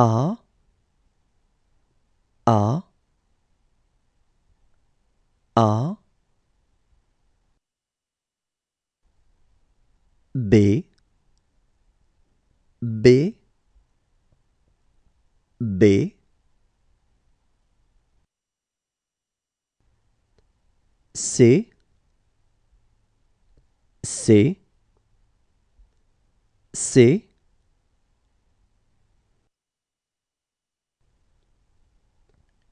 are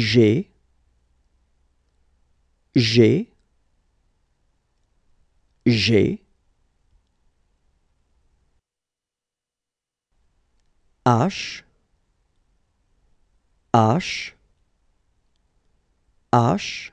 G, G, G, H, H, H,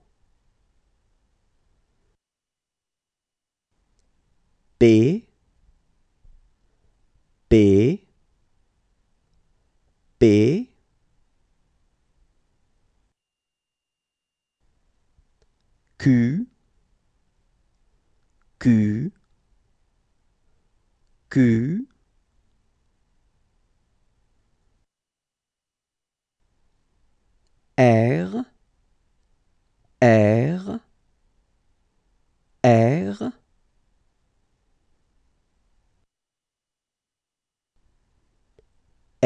B P B Q Q Q R R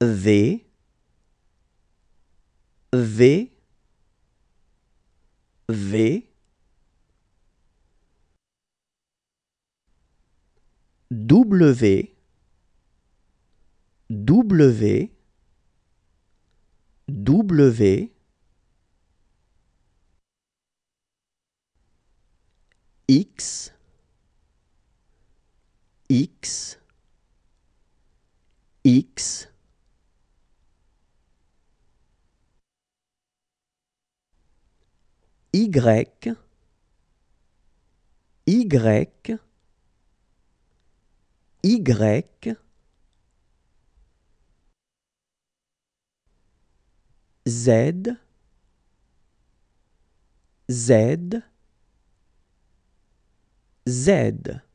V V V W W W X X X Y, Y, Y, Z, Z, Z.